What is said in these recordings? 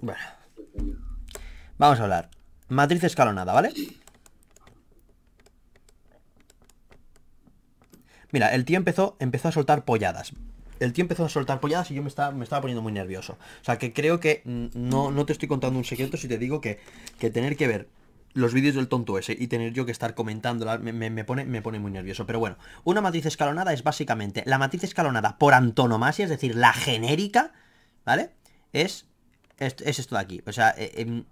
Bueno. Vamos a hablar. Matriz escalonada, ¿vale? Mira, el tío empezó, a soltar polladas. El tío empezó a soltar polladas y yo me estaba, me estaba poniendo muy nervioso. O sea, que creo que no, no te estoy contando un secreto si te digo que, tener que ver los vídeos del tonto ese y tener yo que estar comentándola pone, me pone muy nervioso. Pero bueno, una matriz escalonada es básicamente la matriz escalonada por antonomasia, es decir, la genérica, ¿vale? Es esto, es esto de aquí. O sea, eh, em,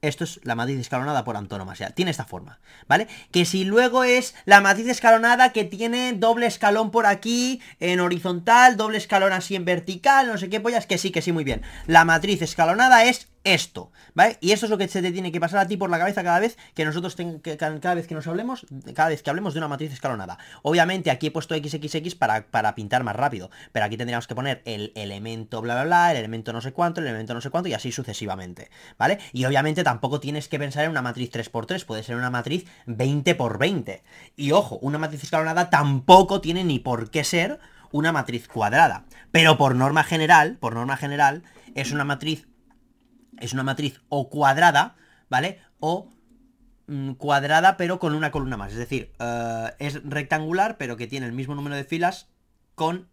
esto es la matriz escalonada por antonomasia. Tiene esta forma, ¿vale? Que si luego es la matriz escalonada que tiene doble escalón por aquí en horizontal, doble escalón así en vertical, no sé qué pollas, que sí, que sí, muy bien. La matriz escalonada es esto, ¿vale? Y eso es lo que se te tiene que pasar a ti por la cabeza cada vez que nosotros tengamos, cada vez que nos hablemos, cada vez que hablemos de una matriz escalonada. Obviamente aquí he puesto XXX para, para pintar más rápido, pero aquí tendríamos que poner el elemento bla bla bla, el elemento no sé cuánto, el elemento no sé cuánto y así sucesivamente, ¿vale? Y obviamente tampoco tienes que pensar en una matriz 3x3, puede ser una matriz 20x20. Y ojo, una matriz escalonada tampoco tiene ni por qué ser una matriz cuadrada, pero por norma general, por norma general es una matriz es una matriz o cuadrada, ¿vale? O mm, cuadrada pero con una columna más. Es decir, eh, es rectangular pero que tiene el mismo número de filas con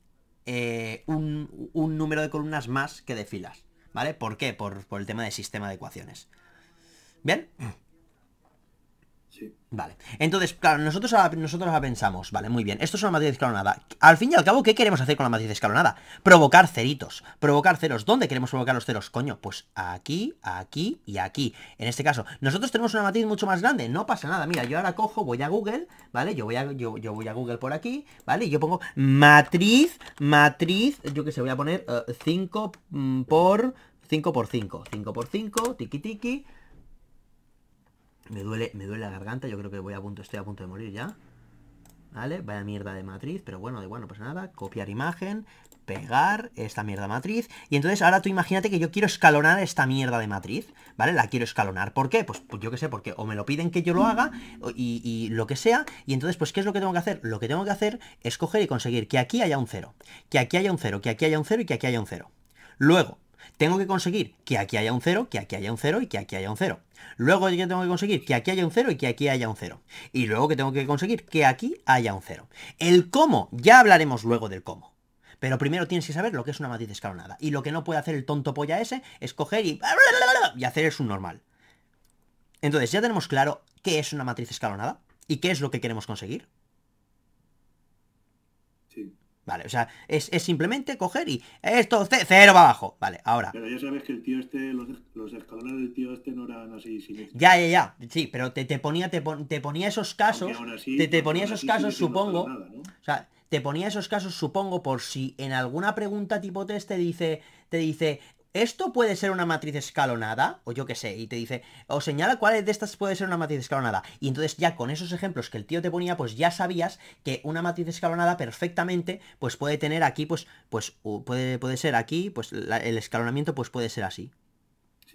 eh, un, número de columnas más que de filas. ¿Vale? ¿Por qué? Por, por el tema del sistema de ecuaciones. ¿Bien? Mm. Vale. Entonces, claro, nosotros ahora, nosotros pensamos, vale, muy bien, esto es una matriz escalonada. Al fin y al cabo, ¿qué queremos hacer con la matriz escalonada? Provocar ceritos, provocar ceros. ¿Dónde queremos provocar los ceros? Coño, pues aquí, aquí y aquí. En este caso, nosotros tenemos una matriz mucho más grande, no pasa nada. Mira, yo ahora cojo, voy a Google, ¿vale? Yo voy a, yo, voy a Google por aquí, ¿vale? Y yo pongo matriz, matriz, yo que sé, voy a poner 5 eh, mm, por 5 por 5, 5 por 5, tiki tiki, me duele, me duele la garganta, yo creo que voy a punto, estoy a punto de morir ya. ¿Vale? Vaya mierda de matriz, pero bueno, de bueno, no pasa nada. Copiar imagen, pegar esta mierda matriz. Y entonces ahora tú imagínate que yo quiero escalonar esta mierda de matriz, ¿vale? La quiero escalonar. ¿Por qué? Pues, pues yo qué sé, porque o me lo piden que yo lo haga y, lo que sea. Y entonces, pues, ¿qué es lo que tengo que hacer? Lo que tengo que hacer es coger y conseguir que aquí haya un cero, que aquí haya un cero, que aquí haya un cero y que aquí haya un cero. Luego, tengo que conseguir que aquí haya un 0, que aquí haya un 0 y que aquí haya un 0. Luego yo tengo que conseguir que aquí haya un 0 y que aquí haya un 0. Y luego que tengo que conseguir que aquí haya un 0. El cómo, ya hablaremos luego del cómo. Pero primero tienes que saber lo que es una matriz escalonada. Y lo que no puede hacer el tonto polla ese es coger y, y hacer el subnormal. Entonces ya tenemos claro qué es una matriz escalonada y qué es lo que queremos conseguir. Sí. Vale, o sea, es, es simplemente coger y esto, cero va abajo. Vale, ahora. Pero ya sabes que el tío este, los, escalones del tío este no eran así Ya, ya, ya. Sí, pero te, te ponía, te, ponía esos casos. te, te ponía esos casos, supongo. O sea, te ponía esos casos, supongo, por si en alguna pregunta tipo test te dice, te dice, ¿Esto puede ser una matriz escalonada? O yo qué sé, y te dice, o señala cuál de estas puede ser una matriz escalonada. Y entonces ya con esos ejemplos que el tío te ponía, pues ya sabías que una matriz escalonada perfectamente, pues puede tener aquí, pues, pues puede, puede ser aquí, pues el escalonamiento pues puede ser así.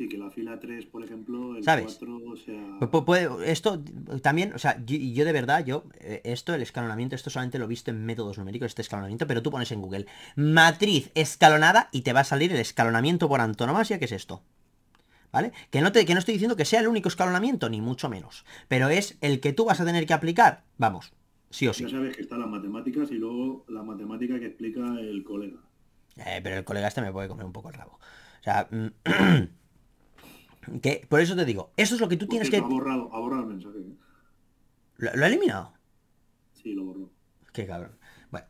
Sí, que la fila 3, por ejemplo, el 4, o sea... esto también, o sea, yo, de verdad, yo, eh, esto, el escalonamiento, esto solamente lo he visto en métodos numéricos, este escalonamiento, pero tú pones en Google matriz escalonada y te va a salir el escalonamiento por antonomasia, que es esto. ¿Vale? Que no, que no estoy diciendo que sea el único escalonamiento, ni mucho menos, pero es el que tú vas a tener que aplicar, vamos, sí o sí. Ya sabes que están las matemáticas y luego la matemática que explica el colega. Eh, pero el colega este me puede comer un poco el rabo. O sea... Mm, Que, por eso te digo, eso es lo que tú tienes que... Ha borrado, ha borrado el mensaje. ¿eh? ¿Lo, ha eliminado? Sí, lo borró. Qué cabrón. Bueno.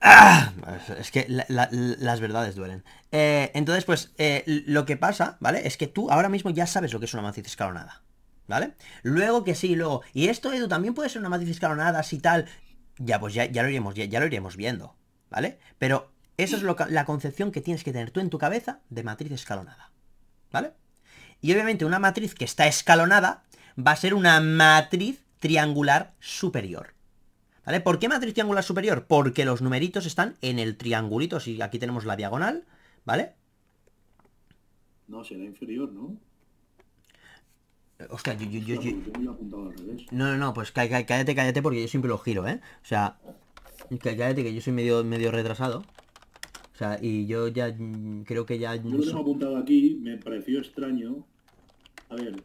Ah, es que las verdades duelen. Eh, entonces, pues, eh, lo que pasa, ¿vale? Es que tú ahora mismo ya sabes lo que es una matriz escalonada. ¿Vale? Luego que sí, luego. Y esto, Edu, también puede ser una matriz escalonada, si tal. Ya, pues ya, lo iremos, ya, lo iremos viendo. ¿Vale? Pero Eso es lo, la concepción que tienes que tener tú en tu cabeza de matriz escalonada. ¿vale? Y obviamente una matriz que está escalonada va a ser una matriz triangular superior. ¿Vale? ¿Por qué matriz triangular superior? Porque los numeritos están en el triangulito. Si aquí tenemos la diagonal, ¿vale? No, será inferior, ¿no? Hostia, yo, yo, yo, yo... No, no, no, pues cállate, cállate, porque yo siempre lo giro, ¿eh? O sea, cállate que yo soy medio, medio retrasado. O sea, y yo ya mm, creo que ya... Yo lo tengo apuntado aquí, me pareció extraño. A ver,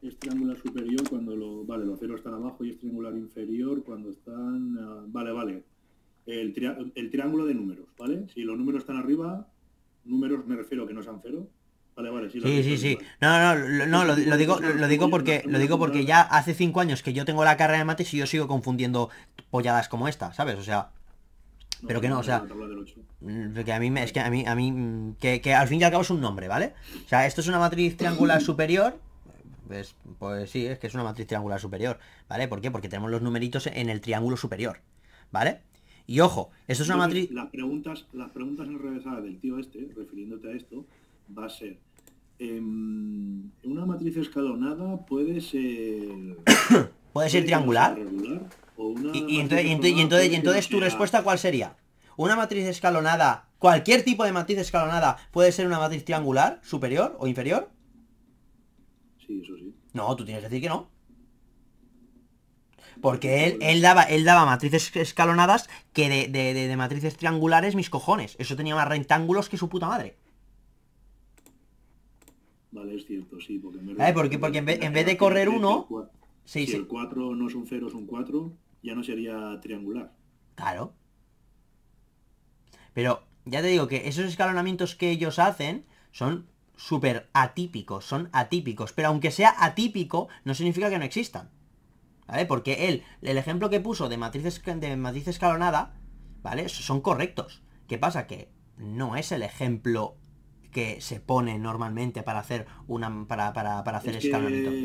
es triangular superior cuando lo... Vale, los ceros están abajo y es triangular inferior cuando están... Ah, vale, vale. El, triángulo de números, ¿vale? Si los números están arriba, números me refiero que no sean cero. Vale, vale, sí, sí, sí, No, no, no, lo, lo, digo, lo digo porque lo digo porque ya hace cinco años que yo tengo la carrera de mates y yo sigo confundiendo polladas como esta, ¿sabes? O sea, pero que no, o sea, mm, que a mí me, es que a mí, a mí, mm, que, que, al fin y al cabo es un nombre, ¿vale? O sea, esto es una matriz triangular superior, pues, pues, sí, es que es una matriz triangular superior, ¿vale? ¿Por qué? Porque tenemos los numeritos en el triángulo superior, ¿vale? Y ojo, esto es una matriz... Las preguntas, las preguntas enrevesadas del tío este, refiriéndote a esto, va a ser... Em, una matriz escalonada puede ser... ¿Puede, ser triangular? Y, entonces, y, entonces, tu respuesta cuál sería? ¿Una matriz escalonada, cualquier tipo de matriz escalonada, puede ser una matriz triangular, superior o inferior? Sí, eso sí. No, tú tienes que decir que no. Porque él, él, daba, él daba matrices escalonadas que de, matrices triangulares mis cojones. Eso tenía más rectángulos que su puta madre. Vale, es cierto, sí. Porque, en, vez, porque, en, vez, de correr uno... Si el 4 no es un 0, es un 4 ya no sería triangular. Claro. Pero ya te digo que esos escalonamientos que ellos hacen son súper atípicos, son atípicos. Pero aunque sea atípico, no significa que no existan. ¿Vale? Porque él, el ejemplo que puso de matriz, de matriz escalonada, ¿vale? Son correctos. ¿Qué pasa? Que no es el ejemplo que se pone normalmente para hacer una para, para, para hacer es Que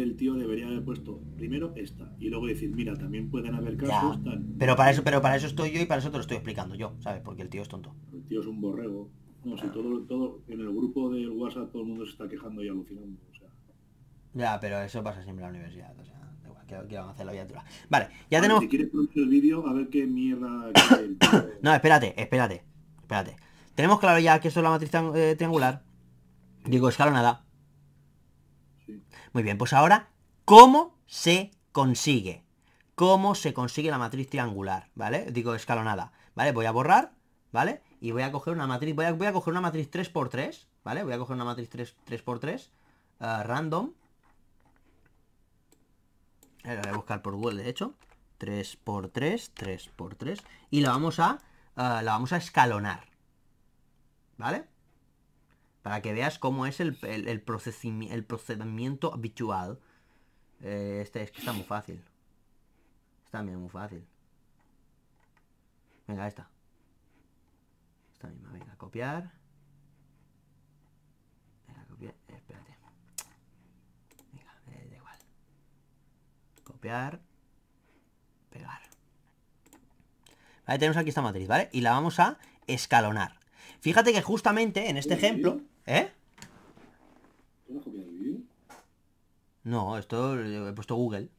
el tío debería haber puesto primero esta y luego decir, mira, también pueden haber casos Pero para eso, pero para eso estoy yo y para eso te lo estoy explicando yo, ¿sabes? Porque el tío es tonto. El tío es un borrego. como si todo, todo, en el grupo de WhatsApp todo el mundo se está quejando y alucinando. O sea. Ya, pero eso pasa siempre en la universidad, o sea que, van a hacer la viatura. Vale, ya tenemos. Si quieres producir el vídeo, a ver qué mierda. no, espérate, espérate, espérate. Tenemos claro ya que eso es la matriz eh, triangular. Digo, escalonada. Muy bien, pues ahora, ¿cómo se consigue? ¿Cómo se consigue la matriz triangular? ¿Vale? Digo, escalonada. ¿Vale? Voy a borrar, ¿vale? Y voy a coger una matriz, voy a, voy a coger una matriz 3x3, ¿vale? Voy a coger una matriz 3, 3x3, eh, random. Eh, la voy a buscar por Google, de hecho. 3x3, 3x3. Y la vamos a, la vamos a escalonar, ¿Vale? Para que veas cómo es el, el, el, procedimiento habitual. Eh, este es que está muy fácil. Está bien, muy fácil. Venga, esta. Esta misma, venga, copiar. Venga, copiar. Eh, espérate. Venga, eh, da igual. Copiar. Pegar. Vale, tenemos aquí esta matriz, ¿vale? Y la vamos a escalonar. Fíjate que justamente en este ejemplo... ¿Eh? No, esto he puesto Google.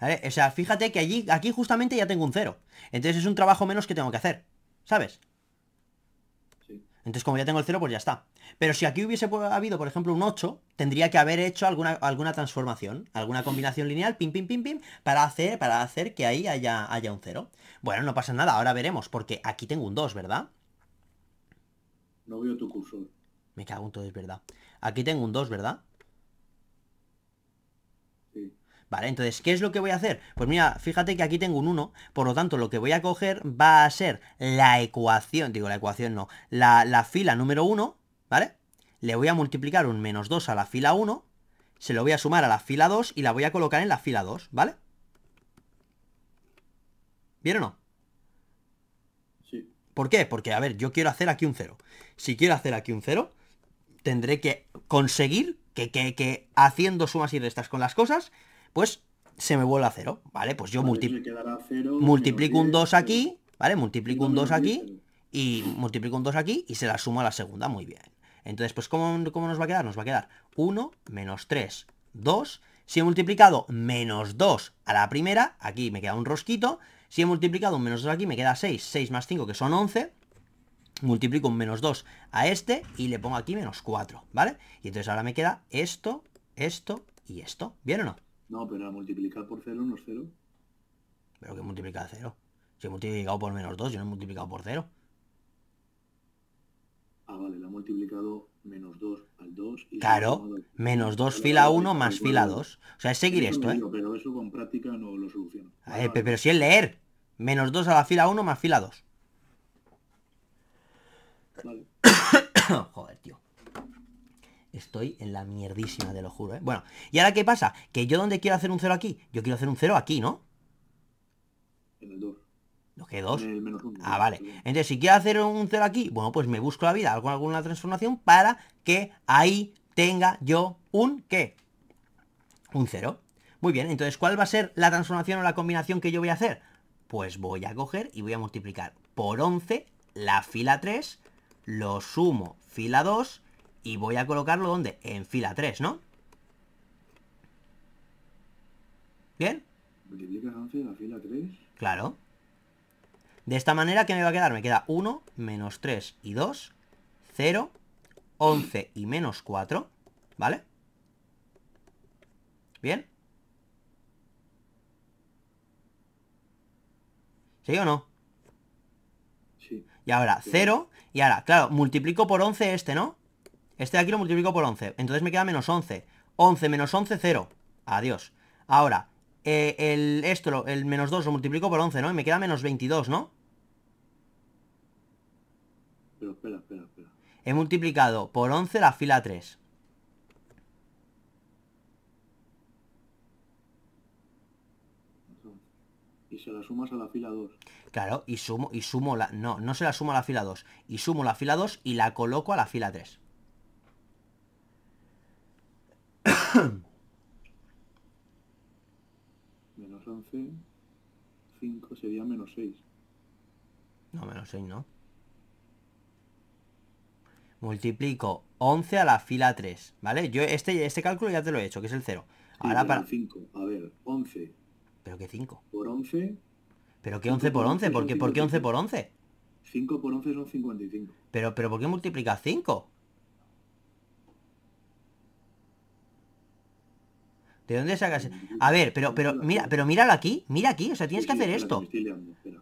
Ah, o sea, fíjate que allí, aquí justamente ya tengo un cero. Entonces es un trabajo menos que tengo que hacer. ¿Sabes? Entonces, como ya tengo el 0, pues ya está. Pero si aquí hubiese habido, por ejemplo, un 8, tendría que haber hecho alguna, alguna transformación, alguna combinación lineal, pim, pim, pim, pim, para hacer, para hacer que ahí haya, haya un 0. Bueno, no pasa nada, ahora veremos, porque aquí tengo un 2, ¿verdad? No veo tu cursor. Me cago en todo, es verdad. Aquí tengo un 2, ¿verdad? Sí. Vale, entonces, ¿qué es lo que voy a hacer? Pues mira, fíjate que aquí tengo un 1, por lo tanto, lo que voy a coger va a ser la ecuación, digo, la ecuación no, la, fila número 1, ¿vale? Le voy a multiplicar un menos 2 a la fila 1, se lo voy a sumar a la fila 2 y la voy a colocar en la fila 2, ¿vale? ¿Vieron o no? Sí. ¿Por qué? Porque, a ver, yo quiero hacer aquí un 0. Si quiero hacer aquí un 0, tendré que conseguir que, que haciendo sumas y restas con las cosas, pues se me vuelve a cero, ¿vale? Pues yo multiplico un 2 aquí, ¿vale? Multiplico un 2 aquí y multiplico un 2 aquí y se la sumo a la segunda, muy bien. Entonces, pues ¿cómo, ¿cómo nos va a quedar? Nos va a quedar 1 menos 3, 2. Si he multiplicado menos 2 a la primera, aquí me queda un rosquito. Si he multiplicado un menos 2 aquí, me queda 6. 6 más 5, que son 11 multiplico un menos 2 a este y le pongo aquí menos 4, ¿vale? Y entonces ahora me queda esto, esto y esto, ¿bien o no? No, pero a multiplicar por 0 no es 0. Pero que multiplicar 0. Si he multiplicado por menos 2, yo no he multiplicado por 0. Ah, vale, la ha multiplicado menos 2 al 2. Y claro, menos 2 fila 1 más fila 2. O sea, es seguir esto, ¿eh? Pero eso con práctica no lo soluciono. A ver, pero si es leer. Menos 2 a la fila 1 más fila 2. Vale. Joder, tío. Estoy en la mierdísima, te lo juro, ¿eh? Bueno, ¿y ahora qué pasa? Que yo donde quiero hacer un 0 aquí, yo quiero hacer un 0 aquí, ¿no? En el 2. ¿Lo que 2? el Ah, vale. Entonces, si quiero hacer un 0 aquí, bueno, pues me busco la vida, con alguna transformación para que ahí tenga yo un, ¿qué? Un cero Muy bien, entonces, ¿cuál va a ser la transformación o la combinación que yo voy a hacer? Pues voy a coger y voy a multiplicar por 11 la fila 3, lo sumo fila 2 y voy a colocarlo ¿dónde? En fila 3, ¿no? ¿Bien? la fila 3. Claro. De esta manera, ¿qué me va a quedar? Me queda 1, menos 3 y 2, 0, 11 y menos 4, ¿vale? ¿Bien? ¿Sí o no? Sí. Y ahora 0, y ahora, claro, multiplico por 11 este, ¿no? Este de aquí lo multiplico por 11. Entonces me queda menos 11. 11 menos 11, 0. Adiós. Ahora, eh, el, esto, el menos 2 lo multiplico por 11, ¿no? Y me queda menos 22, ¿no? Pero, espera, espera, espera. He multiplicado por 11 la fila 3. Y se la sumas a la fila 2. Claro, y sumo, y sumo la... No, no se la sumo a la fila 2. Y sumo la fila 2 y la coloco a la fila 3. menos 11, 5 sería menos 6. No, menos 6 no. Multiplico 11 a la fila 3, ¿vale? Yo este, este, cálculo ya te lo he hecho, que es el 0. Ahora para... 5, a ver, 11. ¿Pero qué 5? Por 11. ¿Pero que 11 por 11? porque qué, 11 por 11? 5 por 11 son 55. ¿Pero, pero por qué multiplica 5? ¿De dónde sacas? A ver, pero, mira, pero míralo aquí, mira aquí, o sea, tienes que hacer esto.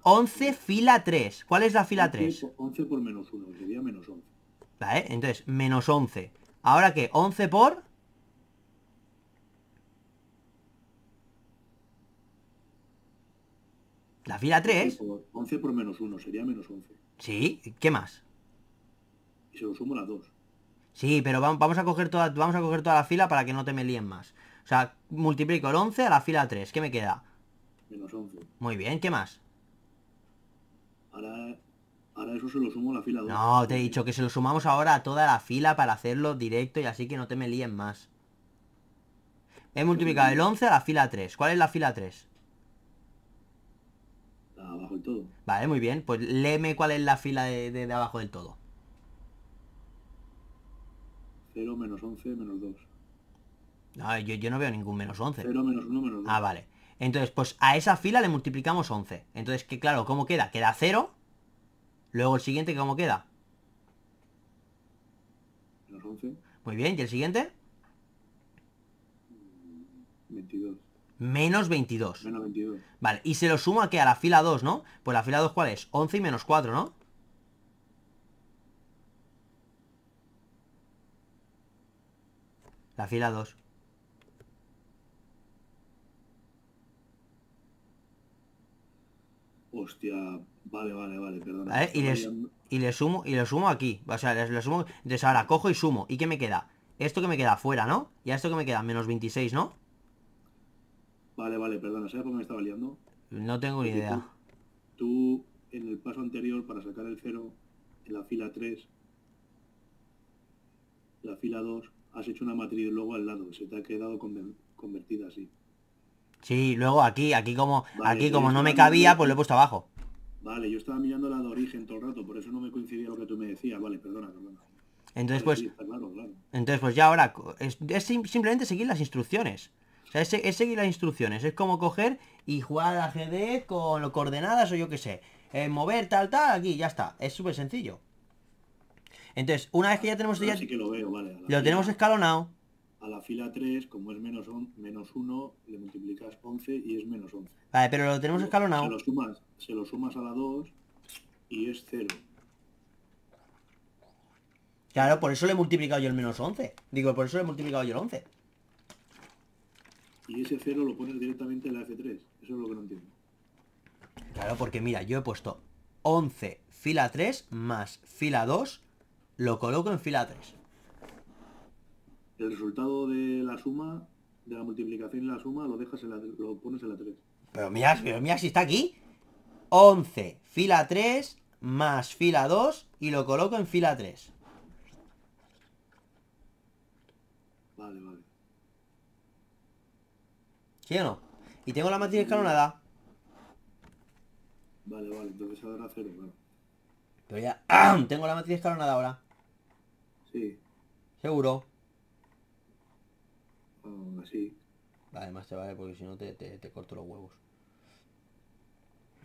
11 fila 3. ¿Cuál es la fila 3? 11 por menos 1, sería menos 11. Vale, entonces, menos 11. ¿Ahora qué? 11 por... La fila 3. 11 por menos 1, sería menos 11. Sí, ¿qué más? Y se lo sumo la 2. Sí, pero vamos a coger toda, vamos a coger toda la fila para que no te me líen más. O sea, multiplico el 11 a la fila 3. ¿Qué me queda? Menos 11. Muy bien, ¿qué más? Ahora, eso se lo sumo a la fila 2. No, te he dicho que se lo sumamos ahora a toda la fila para hacerlo directo y así que no te me líen más. He multiplicado el 11 a la fila 3. ¿Cuál es la fila 3? La abajo del todo. Vale, muy bien. Pues léeme cuál es la fila de, de abajo del todo. 0 menos 11 menos 2. No, yo, no veo ningún menos 11. Pero menos 1, menos Ah, vale. Entonces, pues a esa fila le multiplicamos 11. Entonces, que claro, ¿cómo queda? Queda 0. Luego el siguiente, ¿cómo queda? Muy bien, ¿y el siguiente? 22. Menos 22. Menos 22. Vale, y se lo suma que a la fila 2, ¿no? Pues la fila 2, ¿cuál es? 11 y menos 4, ¿no? La fila 2. Hostia, vale, vale, vale, perdón. Y, le sumo, y le sumo aquí. O sea, les, sumo. Entonces ahora cojo y sumo. ¿Y qué me queda? Esto que me queda fuera, ¿no? Y esto que me queda, menos 26, ¿no? Vale, vale, perdona, ¿sabes por qué me estaba liando? No tengo ni idea. Tú, tú, en el paso anterior, para sacar el 0, en la fila 3, la fila 2, has hecho una matriz luego al lado, se te ha quedado convertida así. Sí, luego aquí, aquí como, aquí como no me cabía, pues lo he puesto abajo. Vale, yo estaba mirando la de origen todo el rato, por eso no me coincidía lo que tú me decías. Vale, perdona, perdona. Entonces, pues, entonces pues ya ahora es, simplemente seguir las instrucciones. O sea, es, seguir las instrucciones. Es como coger y jugar a GD con lo coordenadas o yo qué sé. Eh, mover tal, tal, aquí, ya está. Es súper sencillo. Entonces, una vez que ya tenemos... Ya, que lo veo, vale. Lo tenemos escalonado a la fila 3, como es menos, menos 1, le multiplicas 11 y es menos 11. Vale, pero lo tenemos escalonado. Se lo sumas, se lo sumas a la 2 y es 0. Claro, por eso le he multiplicado yo el menos 11. Digo, por eso le he multiplicado yo el 11. Y ese 0 lo pones directamente en la F3. Eso es lo que no entiendo. Claro, porque mira, yo he puesto 11 fila 3 más fila 2, lo coloco en fila 3 el resultado de la suma, de la multiplicación y la suma, lo dejas en la, lo pones en la 3. Pero mira, pero mira si está aquí. 11, fila 3, más fila 2, y lo coloco en fila 3. Vale, vale. ¿Sí o no? Y tengo la matriz escalonada. Vale, vale, entonces ahora 0 claro. Pero ya... Tengo la matriz escalonada ahora. Sí. Seguro así. Además te vale porque si no te, corto los huevos.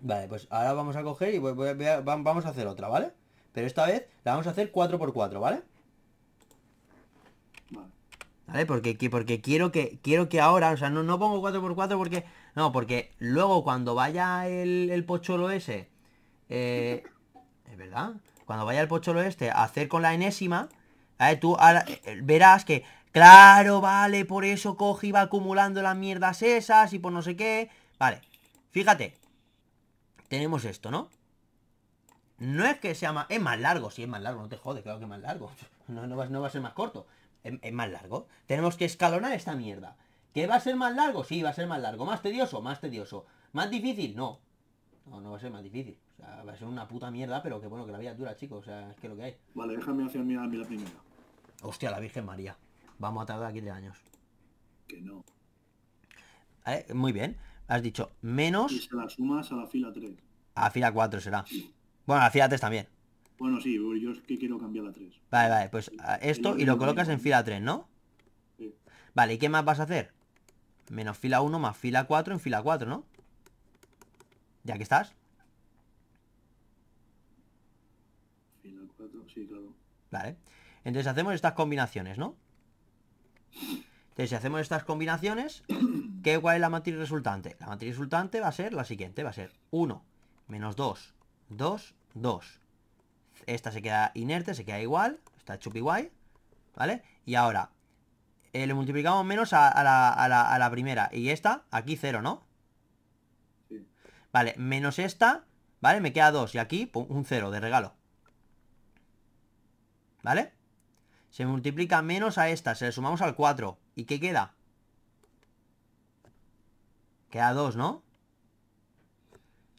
Vale, pues ahora vamos a coger y vamos a hacer otra, ¿vale? Pero esta vez la vamos a hacer 4x4, ¿vale? Vale. vale Porque, porque quiero que quiero que ahora, o sea, no, no pongo 4x4 porque... No, porque luego cuando vaya el, pocholo ese... Eh, es verdad. Cuando vaya el pocholo este a hacer con la enésima... Tú eh, verás que Claro, vale, por eso coge y va acumulando las mierdas esas y por no sé qué. Vale, fíjate. Tenemos esto, ¿no? No es que sea más... Es más largo, sí, es más largo, no te jode, claro que es más largo. No, va, a ser más corto, es, más largo. Tenemos que escalonar esta mierda. ¿Que va a ser más largo? Sí, va a ser más largo. ¿Más tedioso? Más tedioso. ¿Más difícil? No. No, va a ser más difícil. va a ser una puta mierda, pero que bueno, que la vida dura, chicos. O sea, es que lo que hay. Vale, déjame hacer mi la primera. Hostia, la Virgen María. Vamos a tardar 15 años. Que no. ¿Eh? muy bien. Has dicho menos... Y se la sumas a la fila 3. A la fila 4 será. Bueno, a la fila 3 también. Bueno, sí, yo es que quiero cambiar la 3. Vale, vale, pues esto y lo colocas en fila 3, ¿no? Sí. Vale, ¿y qué más vas a hacer? Menos fila 1 más fila 4 en fila 4, ¿no? Ya que estás. Fila 4, sí, claro. Vale. Entonces hacemos estas combinaciones, ¿no? Entonces, si hacemos estas combinaciones, ¿qué, ¿cuál es la matriz resultante? La matriz resultante va a ser la siguiente, va a ser 1 menos 2, 2, 2. Esta se queda inerte, se queda igual, está chupi guay, ¿vale? Y ahora, eh, le multiplicamos menos a, la, primera. Y esta, aquí cero, ¿no? Vale, menos esta, ¿vale? Me queda 2. Y aquí, un 0 de regalo. ¿Vale? Se multiplica menos a esta, se le sumamos al 4. ¿Y qué queda? Queda 2, ¿no?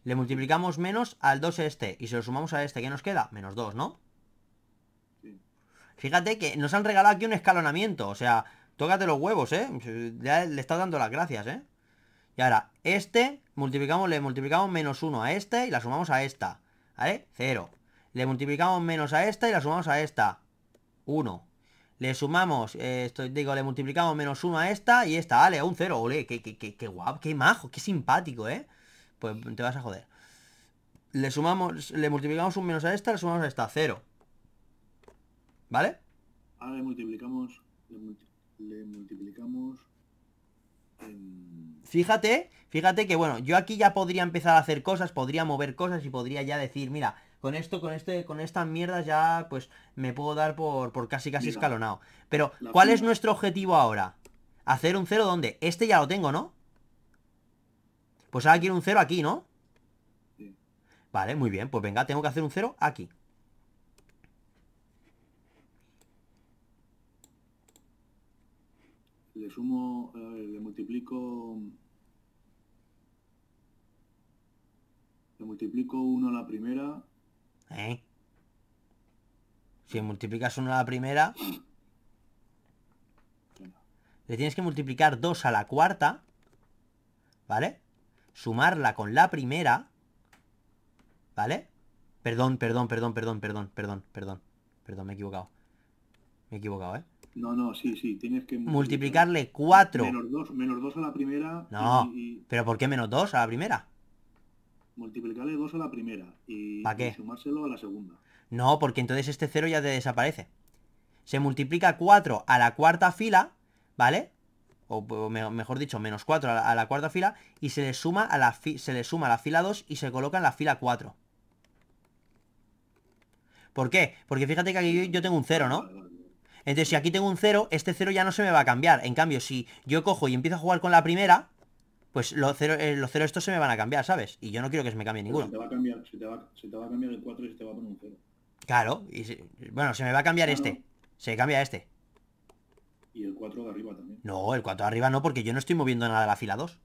Le multiplicamos menos al 2 este y se lo sumamos a este. ¿Qué nos queda? Menos 2, ¿no? Fíjate que nos han regalado aquí un escalonamiento. O sea, tócate los huevos, ¿eh? Ya le está dando las gracias, ¿eh? Y ahora, este, multiplicamos, le multiplicamos menos 1 a este y la sumamos a esta. ¿Vale? 0. Le multiplicamos menos a esta y la sumamos a esta. 1. Le sumamos, eh, esto digo, le multiplicamos menos 1 a esta y esta, vale, a un 0, ole, qué, qué, qué, guapo, qué majo, qué simpático, ¿eh? Pues te vas a joder. Le sumamos, le multiplicamos un menos a esta, le sumamos a esta, 0. ¿Vale? Ahora le multiplicamos, le, multiplicamos... Fíjate, fíjate que bueno, yo aquí ya podría empezar a hacer cosas, podría mover cosas y podría ya decir, mira, con esto, con este, con estas mierdas ya pues me puedo dar por, casi casi escalonado. Pero, ¿cuál es nuestro objetivo ahora? Hacer un cero dónde? Este ya lo tengo, ¿no? Pues ahora quiero un cero aquí, ¿no? Vale, muy bien, pues venga, tengo que hacer un cero aquí. Le sumo, eh, le multiplico Le multiplico uno a la primera ¿Eh? Si multiplicas uno a la primera, le tienes que multiplicar dos a la cuarta, ¿vale? Sumarla con la primera, ¿vale? Perdón, perdón, perdón, perdón, perdón, perdón, perdón, perdón, me he equivocado. Me he equivocado, ¿eh? No, no, sí, sí, tienes que... Multiplicarle 4. Menos 2, menos 2 a la primera. No, pero ¿por qué menos dos a la primera? multiplicarle 2 a la primera y, ¿Para sumárselo a la segunda. No, porque entonces este 0 ya te desaparece. Se multiplica 4 a la cuarta fila, ¿vale? O, mejor dicho, menos 4 a la, cuarta fila y se le, suma a la se le suma la fila 2 y se coloca en la fila 4. ¿Por qué? Porque fíjate que aquí yo tengo un 0, ¿no? Entonces si aquí tengo un 0, este 0 ya no se me va a cambiar. En cambio, si yo cojo y empiezo a jugar con la primera, pues los eh, cero, estos se me van a cambiar, ¿sabes? Y yo no quiero que se me cambie ninguno. Se te va a cambiar, se te va, a cambiar el 4 y se te va a poner un 0. Claro, y bueno, se me va a cambiar este. Se cambia este. Y el 4 de arriba también. No, el 4 de arriba no, porque yo no estoy moviendo nada de la fila 2.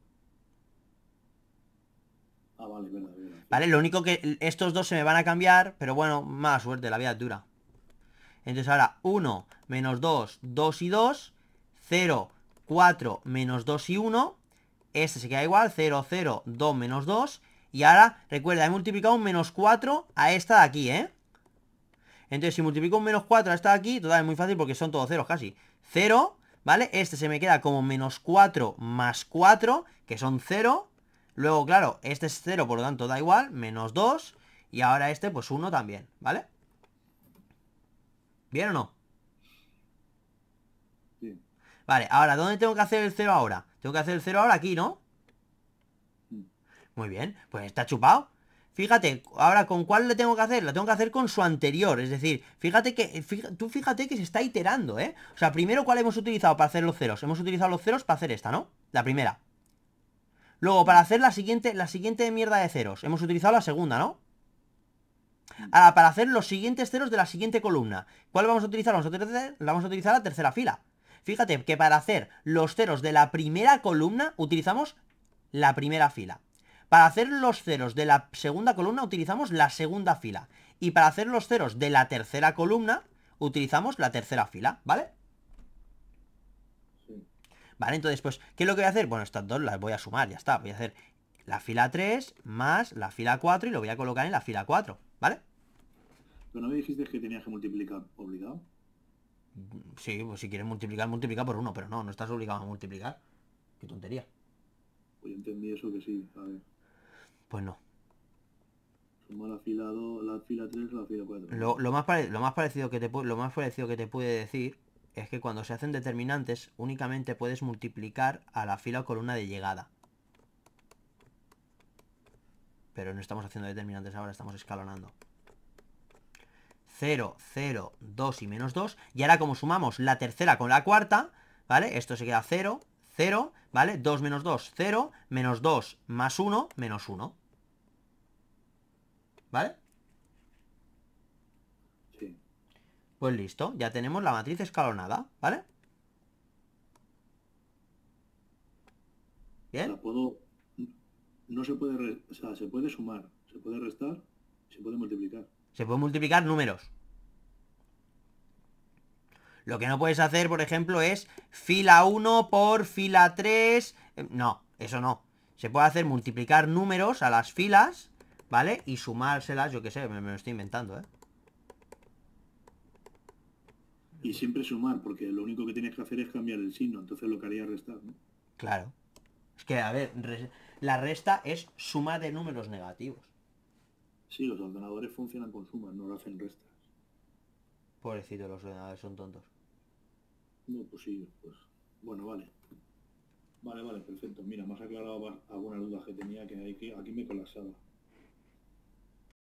Ah, vale, verdad, verdad. Vale, lo único que estos dos se me van a cambiar, pero bueno, más suerte, la vida es dura. Entonces ahora 1 menos 2, 2 y 2, 0, 4 menos 2 y 1, este se queda igual, 0, 0, 2, menos 2. Y ahora, recuerda, he multiplicado un menos 4 a esta de aquí, ¿eh? Entonces, si multiplico un menos 4 a esta de aquí, total, es muy fácil porque son todos ceros casi. 0, ¿vale? Este se me queda como menos 4 más 4, que son 0. Luego, claro, este es 0, por lo tanto da igual, menos 2. Y ahora este, pues 1 también, ¿vale? ¿Bien o no? Sí. Vale, ahora, ¿dónde tengo que hacer el 0 ahora? Tengo que hacer el cero ahora aquí, ¿no? Muy bien, pues está chupado. Fíjate, ahora con cuál le tengo que hacer, la tengo que hacer con su anterior, es decir, fíjate que, tú fíjate que se está iterando, ¿eh? O sea, primero cuál hemos utilizado para hacer los ceros, hemos utilizado los ceros para hacer esta, ¿no? La primera. Luego, para hacer la siguiente, la siguiente mierda de ceros, hemos utilizado la segunda, ¿no? Ahora, para hacer los siguientes ceros de la siguiente columna, ¿cuál Vamos a utilizar, vamos a utilizar la tercera fila. Fíjate que para hacer los ceros de la primera columna utilizamos la primera fila. Para hacer los ceros de la segunda columna utilizamos la segunda fila. Y para hacer los ceros de la tercera columna utilizamos la tercera fila, ¿vale? Vale, entonces, pues, ¿qué es lo que voy a hacer? Bueno, estas dos las voy a sumar, ya está. Voy a hacer la fila 3 más la fila 4 y lo voy a colocar en la fila 4, ¿vale? ¿Pero no me dijiste que tenía que multiplicar obligado? Sí, pues si quieres multiplicar, multiplica por uno, pero no, no estás obligado a multiplicar. Qué tontería. Pues no. Lo, más, parecido que te, lo más parecido que te puede decir es que cuando se hacen determinantes únicamente puedes multiplicar a la fila o columna de llegada. Pero no estamos haciendo determinantes ahora, estamos escalonando. 0, 0, 2 y menos 2. Y ahora como sumamos la tercera con la cuarta, ¿vale? Esto se queda 0, 0, ¿vale? 2 menos 2, 0, menos 2 más 1, menos 1. ¿Vale? Sí. Pues listo, ya tenemos la matriz escalonada, ¿vale? ¿Bien? No se puede... O sea, se puede sumar, se puede restar, se puede multiplicar. Se puede multiplicar números. Lo que no puedes hacer, por ejemplo, es fila 1 por fila 3. Eh, no, eso no. Se puede hacer multiplicar números a las filas, ¿vale? Y sumárselas, yo qué sé, me, lo estoy inventando, ¿eh? Y siempre sumar, porque lo único que tienes que hacer es cambiar el signo, entonces lo que haría restar, Claro. Es que, a ver, la resta es suma de números negativos. Sí, los ordenadores funcionan con sumas, no lo hacen restas. Pobrecito, los ordenadores son tontos. No, pues sí, pues... Bueno, vale. Vale, vale, perfecto. Mira, me has aclarado alguna duda que tenía que que aquí me colapsaba.